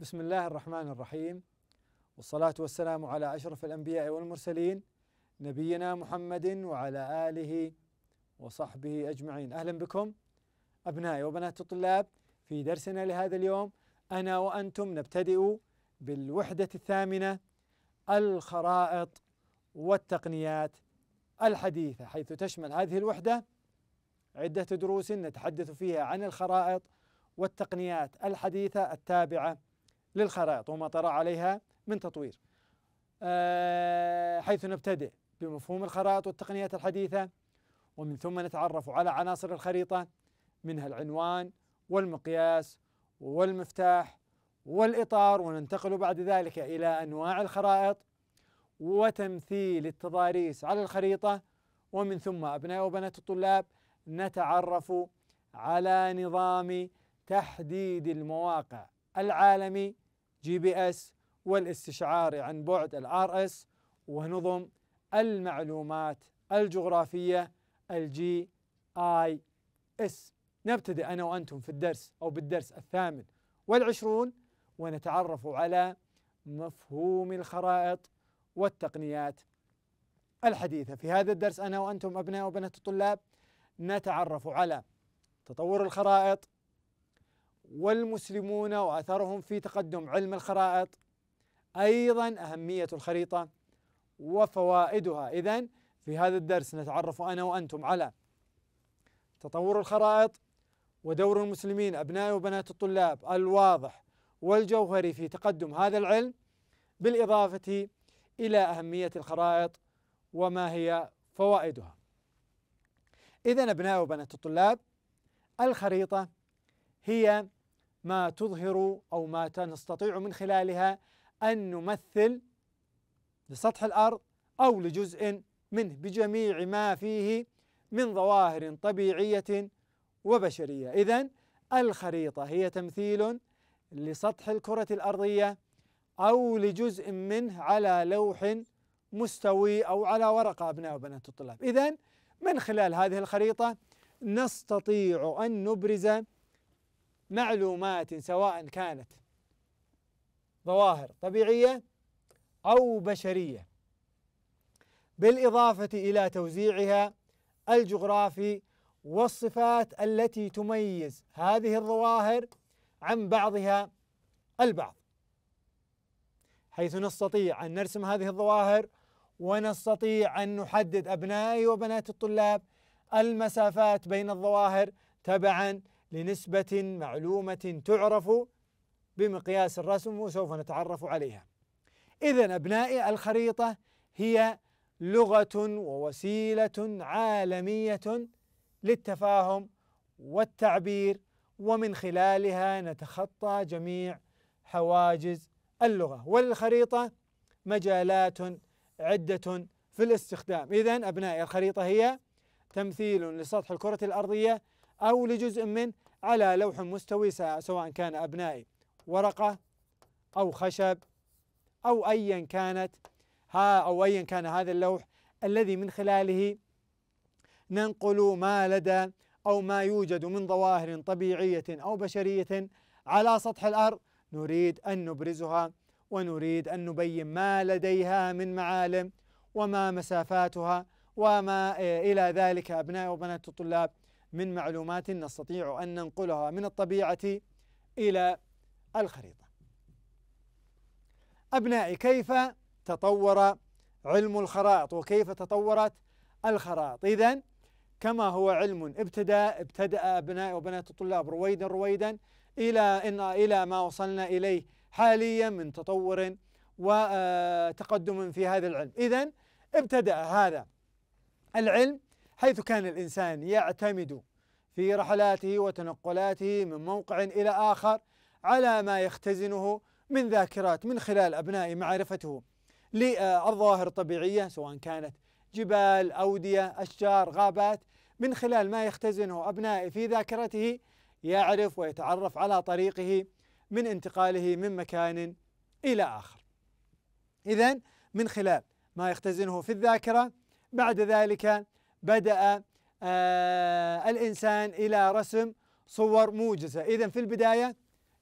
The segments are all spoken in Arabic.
بسم الله الرحمن الرحيم والصلاة والسلام على أشرف الأنبياء والمرسلين نبينا محمد وعلى آله وصحبه أجمعين أهلا بكم أبنائي وبنات الطلاب في درسنا لهذا اليوم أنا وأنتم نبتدئ بالوحدة الثامنة الخرائط والتقنيات الحديثة حيث تشمل هذه الوحدة عدة دروس نتحدث فيها عن الخرائط والتقنيات الحديثة التابعة للخرائط وما طرأ عليها من تطوير آه، حيث نبتدئ بمفهوم الخرائط والتقنيات الحديثة ومن ثم نتعرف على عناصر الخريطة منها العنوان والمقياس والمفتاح والإطار وننتقل بعد ذلك إلى أنواع الخرائط وتمثيل التضاريس على الخريطة ومن ثم أبناء وبنات الطلاب نتعرف على نظام تحديد المواقع العالمي جي بي اس والاستشعاري عن بعد الار اس ونظم المعلومات الجغرافية الجي اي اس نبتدئ أنا وأنتم في الدرس أو بالدرس الثامن والعشرون ونتعرف على مفهوم الخرائط والتقنيات الحديثة في هذا الدرس أنا وأنتم أبناء وبنات الطلاب نتعرف على تطور الخرائط والمسلمون وأثرهم في تقدم علم الخرائط أيضا أهمية الخريطة وفوائدها إذا في هذا الدرس نتعرف أنا وأنتم على تطور الخرائط ودور المسلمين أبناء وبنات الطلاب الواضح والجوهري في تقدم هذا العلم بالإضافة إلى أهمية الخرائط وما هي فوائدها إذا أبناء وبنات الطلاب الخريطة هي ما تظهر أو ما نستطيع من خلالها أن نمثل لسطح الأرض أو لجزء منه بجميع ما فيه من ظواهر طبيعية وبشرية إذا الخريطة هي تمثيل لسطح الكرة الأرضية أو لجزء منه على لوح مستوي أو على ورقة أبناء وبنات الطلاب إذا من خلال هذه الخريطة نستطيع أن نبرز معلومات سواء كانت ظواهر طبيعية أو بشرية بالإضافة إلى توزيعها الجغرافي والصفات التي تميز هذه الظواهر عن بعضها البعض حيث نستطيع أن نرسم هذه الظواهر ونستطيع أن نحدد أبنائي وبنات الطلاب المسافات بين الظواهر تبعاً لنسبة معلومة تعرف بمقياس الرسم وسوف نتعرف عليها. إذا أبنائي الخريطة هي لغة ووسيلة عالمية للتفاهم والتعبير ومن خلالها نتخطى جميع حواجز اللغة وللخريطة مجالات عدة في الاستخدام إذا أبنائي الخريطة هي تمثيل لسطح الكرة الأرضية أو لجزء منه على لوح مستوي سواء كان أبنائي ورقة أو خشب أو أيا كانت ها أو أيا كان هذا اللوح الذي من خلاله ننقل ما لدى أو ما يوجد من ظواهر طبيعية أو بشرية على سطح الأرض نريد أن نبرزها ونريد أن نبين ما لديها من معالم وما مسافاتها وما إيه، إلى ذلك أبناء وبنات الطلاب من معلومات نستطيع أن ننقلها من الطبيعة إلى الخريطة أبنائي كيف تطور علم الخرائط وكيف تطورت الخرائط إذا كما هو علم ابتدى ابتدأ أبناء وبنات الطلاب رويدا رويدا إلى إن إلى ما وصلنا إليه حاليا من تطور وتقدم آه، في هذا العلم إذا ابتدأ هذا العلم حيث كان الإنسان يعتمد في رحلاته وتنقلاته من موقع إلى آخر على ما يختزنه من ذاكرات من خلال أبناء معرفته للظواهر الطبيعية سواء كانت جبال أودية أشجار غابات من خلال ما يختزنه أبنائي في ذاكرته يعرف ويتعرف على طريقه من انتقاله من مكان إلى آخر إذا من خلال ما يختزنه في الذاكرة بعد ذلك بدأ آه، الإنسان إلى رسم صور موجزة إذا في البداية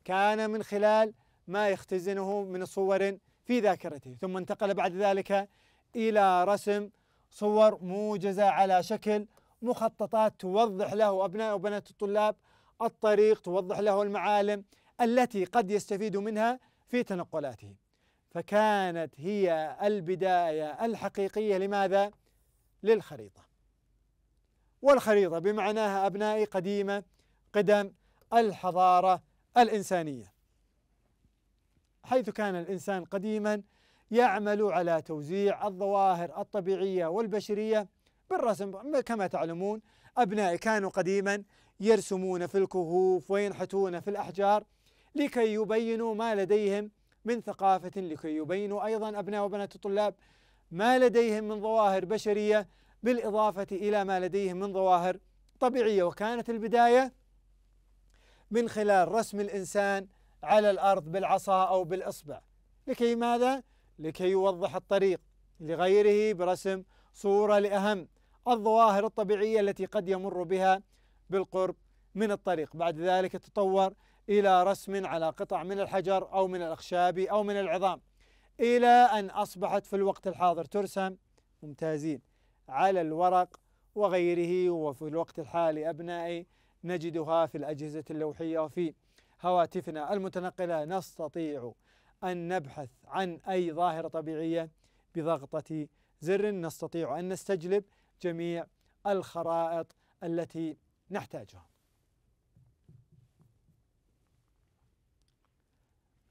كان من خلال ما يختزنه من صور في ذاكرته ثم انتقل بعد ذلك إلى رسم صور موجزة على شكل مخططات توضح له أبناء وبنات الطلاب الطريق توضح له المعالم التي قد يستفيد منها في تنقلاته فكانت هي البداية الحقيقية لماذا؟ للخريطة والخريطة بمعناها أبنائي قديمة قدم الحضارة الإنسانية حيث كان الإنسان قديما يعمل على توزيع الظواهر الطبيعية والبشرية بالرسم كما تعلمون أبنائي كانوا قديما يرسمون في الكهوف وينحتون في الأحجار لكي يبينوا ما لديهم من ثقافة لكي يبينوا أيضا أبناء وبنات الطلاب ما لديهم من ظواهر بشرية بالإضافة إلى ما لديهم من ظواهر طبيعية وكانت البداية من خلال رسم الإنسان على الأرض بالعصا أو بالإصبع لكي ماذا؟ لكي يوضح الطريق لغيره برسم صورة لأهم الظواهر الطبيعية التي قد يمر بها بالقرب من الطريق بعد ذلك تطور إلى رسم على قطع من الحجر أو من الأخشاب أو من العظام إلى أن أصبحت في الوقت الحاضر ترسم ممتازين على الورق وغيره وفي الوقت الحالي أبنائي نجدها في الأجهزة اللوحية وفي هواتفنا المتنقلة نستطيع أن نبحث عن أي ظاهرة طبيعية بضغطة زر نستطيع أن نستجلب جميع الخرائط التي نحتاجها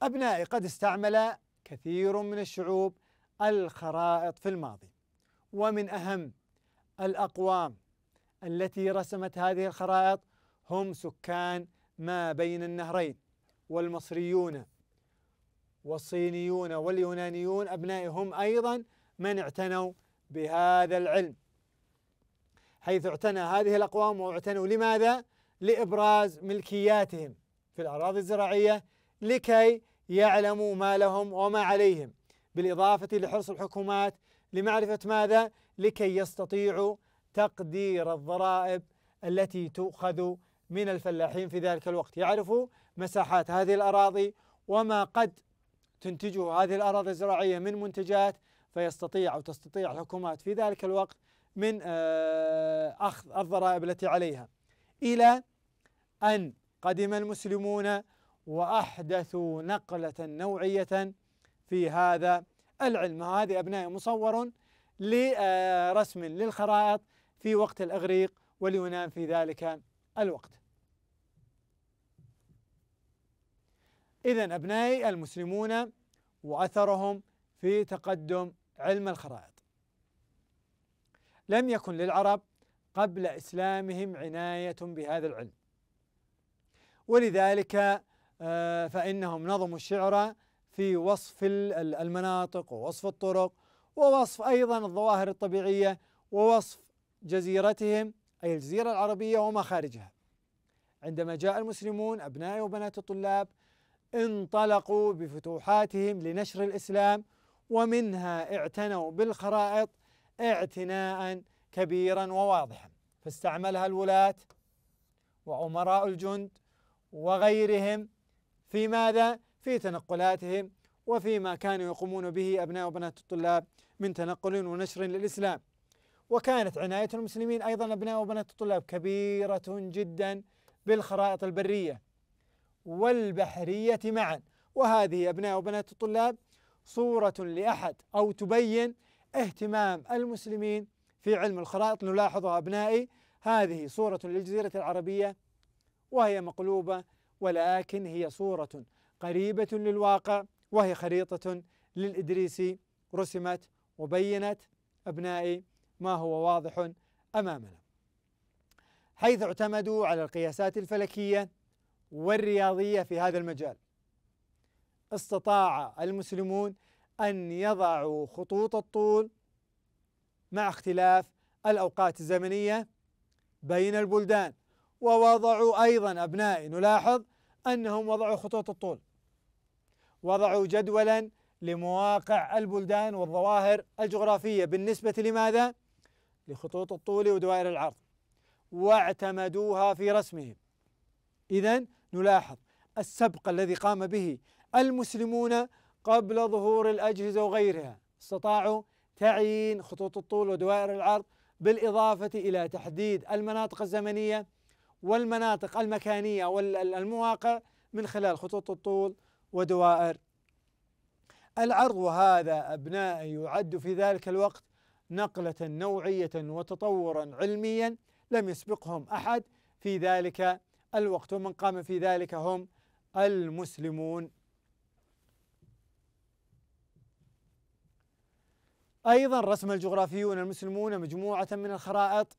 أبنائي قد استعمل كثير من الشعوب الخرائط في الماضي ومن أهم الأقوام التي رسمت هذه الخرائط هم سكان ما بين النهرين والمصريون والصينيون واليونانيون أبنائهم أيضا من اعتنوا بهذا العلم حيث اعتنى هذه الأقوام واعتنوا لماذا؟ لإبراز ملكياتهم في الأراضي الزراعية لكي يعلموا ما لهم وما عليهم بالإضافة لحرص الحكومات لمعرفة ماذا؟ لكي يستطيعوا تقدير الضرائب التي تؤخذ من الفلاحين في ذلك الوقت يعرفوا مساحات هذه الأراضي وما قد تنتجه هذه الأراضي الزراعية من منتجات فيستطيع أو تستطيع الحكومات في ذلك الوقت من آه، أخذ الضرائب التي عليها إلى أن قدم المسلمون وأحدثوا نقلة نوعية في هذا العلم هذه أبنائي مصور لرسم للخرائط في وقت الإغريق واليونان في ذلك الوقت إذا أبنائي المسلمون وأثرهم في تقدم علم الخرائط لم يكن للعرب قبل إسلامهم عناية بهذا العلم ولذلك آه، فإنهم نظموا الشعر في وصف المناطق ووصف الطرق ووصف أيضا الظواهر الطبيعية ووصف جزيرتهم أي الجزيرة العربية وما خارجها عندما جاء المسلمون أبناء وبنات الطلاب انطلقوا بفتوحاتهم لنشر الإسلام ومنها اعتنوا بالخرائط اعتناء كبيرا وواضحا فاستعملها الولاة وأمراء الجند وغيرهم في ماذا؟ في تنقلاتهم وفيما كانوا يقومون به أبناء وبنات الطلاب من تنقل ونشر للإسلام وكانت عناية المسلمين أيضا أبناء وبنات الطلاب كبيرة جدا بالخرائط البرية والبحرية معا وهذه أبناء وبنات الطلاب صورة لأحد أو تبين اهتمام المسلمين في علم الخرائط نلاحظها أبنائي هذه صورة للجزيرة العربية وهي مقلوبة ولكن هي صورة قريبة للواقع وهي خريطة للإدريسي رسمت وبينت أبنائي ما هو واضح أمامنا حيث اعتمدوا على القياسات الفلكية والرياضية في هذا المجال استطاع المسلمون أن يضعوا خطوط الطول مع اختلاف الأوقات الزمنية بين البلدان ووضعوا أيضا أبنائي نلاحظ أنهم وضعوا خطوط الطول وضعوا جدولا لمواقع البلدان والظواهر الجغرافية بالنسبة لماذا؟ لخطوط الطول ودوائر العرض واعتمدوها في رسمهم إذا نلاحظ السبق الذي قام به المسلمون قبل ظهور الأجهزة وغيرها استطاعوا تعيين خطوط الطول ودوائر العرض بالإضافة إلى تحديد المناطق الزمنية والمناطق المكانية والمواقع من خلال خطوط الطول ودوائر العرض هذا أبنائي يعد في ذلك الوقت نقلة نوعية وتطورا علميا لم يسبقهم أحد في ذلك الوقت ومن قام في ذلك هم المسلمون أيضا رسم الجغرافيون المسلمون مجموعة من الخرائط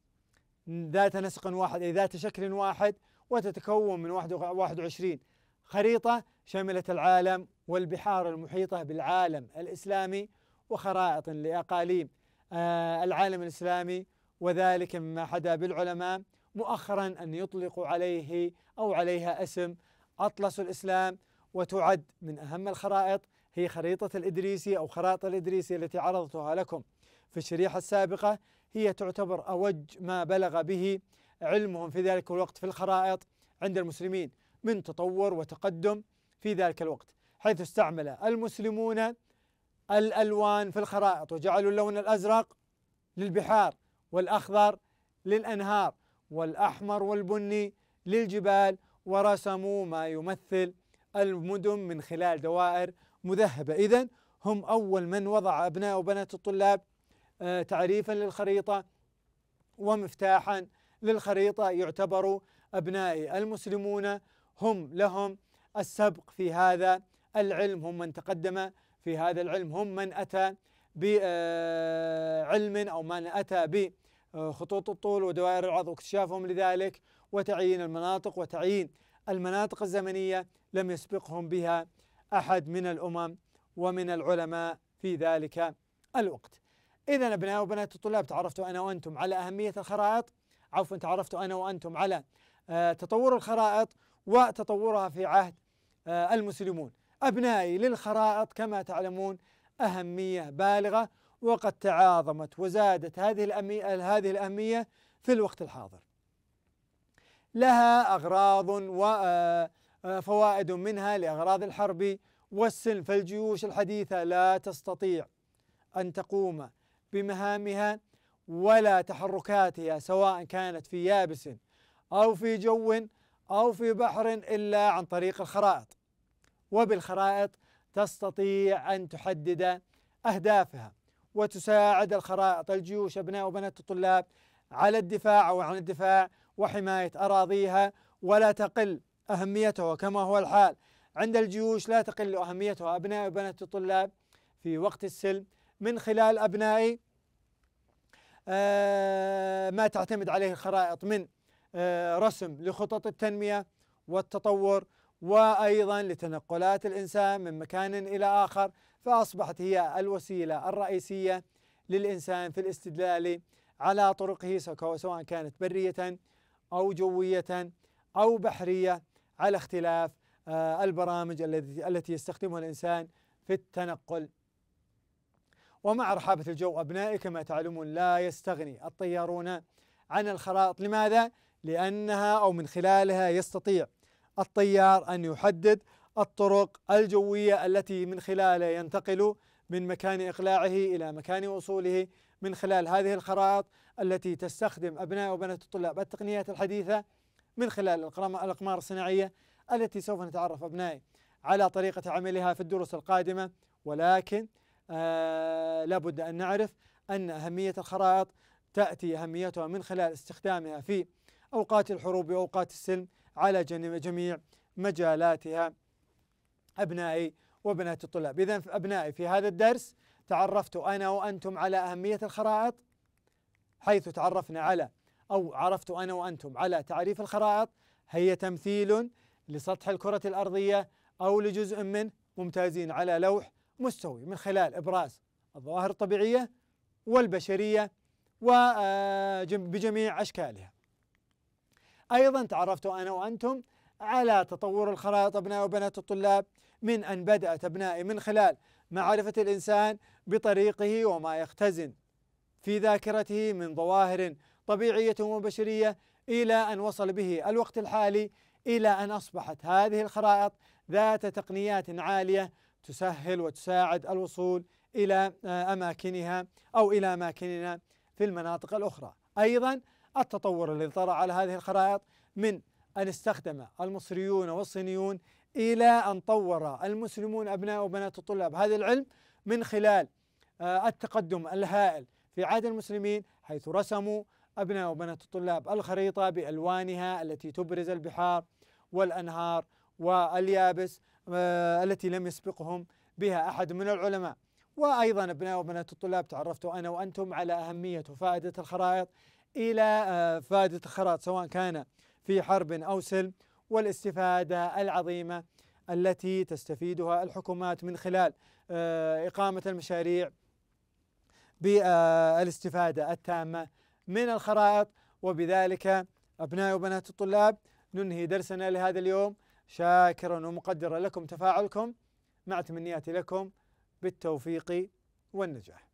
ذات نسق واحد أي ذات شكل واحد وتتكون من 21 خريطة شملت العالم والبحار المحيطة بالعالم الإسلامي وخرائط لأقاليم آه، العالم الإسلامي وذلك مما حدا بالعلماء مؤخرا أن يطلقوا عليه أو عليها اسم أطلس الإسلام وتعد من أهم الخرائط هي خريطة الإدريسي أو خرائط الإدريسي التي عرضتها لكم في الشريحة السابقة هي تعتبر أوج ما بلغ به علمهم في ذلك الوقت في الخرائط عند المسلمين من تطور وتقدم في ذلك الوقت حيث استعمل المسلمون الألوان في الخرائط وجعلوا اللون الأزرق للبحار والأخضر للأنهار والأحمر والبني للجبال ورسموا ما يمثل المدن من خلال دوائر مذهبة إذا هم أول من وضع أبناء وبنات الطلاب آه، تعريفا للخريطة ومفتاحا للخريطة يعتبر ابنائي المسلمون هم لهم السبق في هذا العلم هم من تقدم في هذا العلم هم من أتى بعلم آه، أو من أتى بخطوط آه، الطول ودوائر العرض واكتشافهم لذلك وتعيين المناطق وتعيين المناطق الزمنية لم يسبقهم بها أحد من الأمم ومن العلماء في ذلك الوقت إذا أبناء وبنات الطلاب تعرفتوا أنا وأنتم على أهمية الخرائط عفوا تعرفتوا أنا وأنتم على آه، تطور الخرائط وتطورها في عهد آه، المسلمون أبنائي للخرائط كما تعلمون أهمية بالغة وقد تعاظمت وزادت هذه الأهمية, هذه الأهمية في الوقت الحاضر لها أغراض وفوائد آه، آه، منها لأغراض الحرب والسلم فالجيوش الحديثة لا تستطيع أن تقوم بمهامها ولا تحركاتها سواء كانت في يابس أو في جو أو في بحر إلا عن طريق الخرائط وبالخرائط تستطيع أن تحدد أهدافها وتساعد الخرائط الجيوش أبناء وبنات الطلاب على الدفاع أو عن الدفاع وحماية أراضيها ولا تقل أهميتها كما هو الحال عند الجيوش لا تقل أهميتها أبناء وبنات الطلاب في وقت السلم من خلال أبناء آه، ما تعتمد عليه الخرائط من آه، رسم لخطط التنمية والتطور وأيضا لتنقلات الإنسان من مكان إلى آخر فأصبحت هي الوسيلة الرئيسية للإنسان في الاستدلال على طرقه سواء كانت برية أو جوية أو بحرية على اختلاف آه، البرامج التي يستخدمها الإنسان في التنقل ومع رحابة الجو أبنائي كما تعلمون لا يستغني الطيارون عن الخرائط لماذا؟ لأنها أو من خلالها يستطيع الطيار أن يحدد الطرق الجوية التي من خلالها ينتقل من مكان إقلاعه إلى مكان وصوله من خلال هذه الخرائط التي تستخدم أبناء وبنات الطلاب التقنيات الحديثة من خلال الأقمار الصناعية التي سوف نتعرف أبنائي على طريقة عملها في الدروس القادمة ولكن آه لابد أن نعرف أن أهمية الخرائط تأتي أهميتها من خلال استخدامها في أوقات الحروب وأوقات السلم على جميع مجالاتها أبنائي وبنات الطلاب إذا أبنائي في هذا الدرس تعرفت أنا وأنتم على أهمية الخرائط حيث تعرفنا على أو عرفت أنا وأنتم على تعريف الخرائط هي تمثيل لسطح الكرة الأرضية أو لجزء منه ممتازين على لوح مستوي من خلال إبراز الظواهر الطبيعية والبشرية وبجميع آه، أشكالها أيضا تعرفت أنا وأنتم على تطور الخرائط أبناء وبنات الطلاب من أن بدأت أبنائي من خلال معرفة الإنسان بطريقه وما يختزن في ذاكرته من ظواهر طبيعية وبشرية إلى أن وصل به الوقت الحالي إلى أن أصبحت هذه الخرائط ذات تقنيات عالية تسهل وتساعد الوصول إلى آه، أماكنها أو إلى أماكننا في المناطق الأخرى أيضا التطور الذي طرأ على هذه الخرائط من أن استخدم المصريون والصينيون إلى أن طور المسلمون أبناء وبنات الطلاب هذا العلم من خلال آه، التقدم الهائل في عهد المسلمين حيث رسموا أبناء وبنات الطلاب الخريطة بألوانها التي تبرز البحار والأنهار واليابس آه، التي لم يسبقهم بها أحد من العلماء وأيضا أبناء وبنات الطلاب تعرفت أنا وأنتم على أهمية وفائدة الخرائط إلى آه، فائدة الخراط سواء كان في حرب أو سلم والاستفادة العظيمة التي تستفيدها الحكومات من خلال آه، إقامة المشاريع بالاستفادة آه، التامة من الخرائط وبذلك أبناء وبنات الطلاب ننهي درسنا لهذا اليوم شاكرا ومقدرا لكم تفاعلكم مع تمنياتي لكم بالتوفيق والنجاح